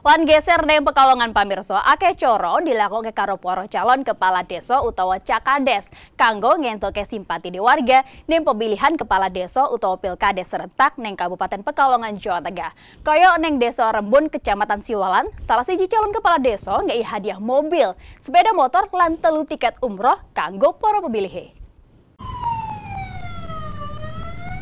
Lan geser neng Pekalongan pamirso, ake coro ke karo poro calon kepala desa utawa cakades kanggo ke simpati di warga neng pemilihan kepala deso utawa pilkades serentak neng Kabupaten Pekalongan Jawa Tengah. koyo neng deso Rembun Kecamatan Siwalan, salah siji calon kepala deso ngei hadiah mobil, sepeda motor lan telu tiket umroh kanggo poro pemilih.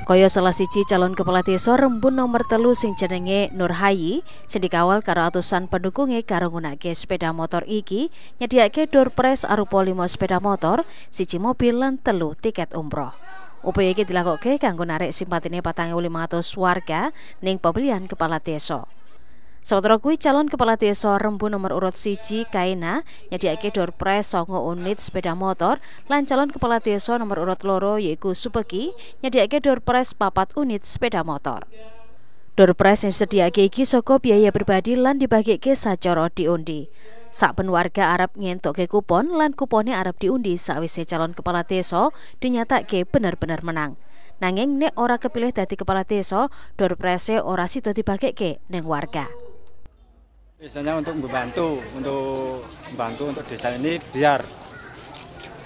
Koyo salah siji calon kepala desa Rembun nomor telu sing jenenge Nurhayi sing dikawal karo atusan pendukunge karo nggunakake sepeda motor iki nyediake door prize arupa 5 sepeda motor, siji mobil lan telu tiket umroh. Upaya iki dilakoke kanggo narik simpatine 4500 warga ning pemilihan kepala desa. Sementara kui calon kepala desa Rembu nomor urut siji Kaina nyediake doorpres songo unit sepeda motor lan calon kepala desa nomor urut loro yaiku Supeki nyediake doorpres papat unit sepeda motor. Doorpres yang disediake iki saka biaya pribadi lan dibagike sacara diundi. Saat penwarga Arab ke kupon lan kuponnya Arab diundi sawise calon kepala desa ke bener-bener menang. Nanging nek ora kepilih dadi kepala desa, doorprese ora sida ke neng warga. Biasanya untuk membantu, untuk membantu untuk desa ini biar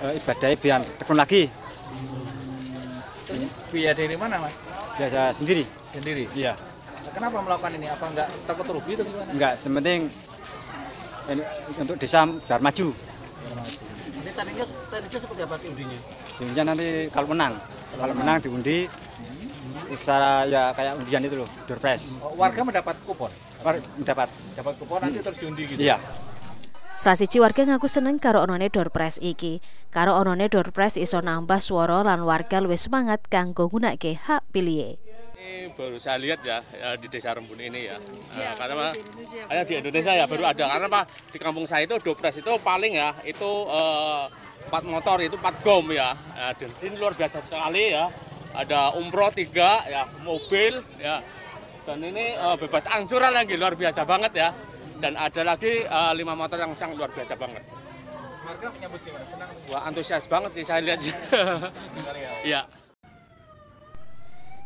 e, ibadahnya biar tekun lagi. Terus biaya dari mana mas? Biasa sendiri. Sendiri? Iya. Kenapa melakukan ini? Apa enggak takut rugi atau gimana? Enggak, sementing untuk desa biar maju. Ini tadinya, tadinya seperti apa diundinya? Diundinya nanti kalau menang. kalau menang diundi secara ya kayak undian itu loh, door prize. Oh, warga mendapat kupon? Warga mendapat. Dapat kupon nanti terus diundi gitu? Iya. Salah siji warga ngaku seneng karo onone door prize iki. Karo onone door prize iso nambah suara lan warga luwih semangat kanggo ke hak pilih. Ini baru saya lihat ya, ya di desa Rembun ini ya. Iya, eh, Indonesia, karena hanya di Indonesia ya baru iya. ada karena pak di kampung saya itu door itu paling ya itu eh, empat motor itu empat gom ya. Nah, eh, di sini luar biasa sekali ya ada umroh tiga ya mobil ya dan ini uh, bebas angsuran lagi luar biasa banget ya dan ada lagi uh, lima motor yang sangat luar biasa banget warga menyambut gimana senang wah antusias banget sih saya lihat ya iya.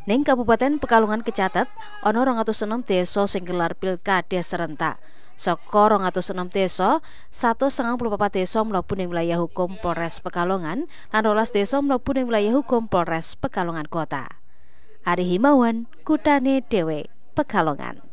Neng Kabupaten Pekalongan kecatat ana 206 desa sing gelar pilkada serentak satu 206 desa, 194 desa melapun yang wilayah hukum Polres Pekalongan dan rolas desa melapun yang wilayah hukum Polres Pekalongan Kota. Ari Himawan, Kutane Dewe, Pekalongan.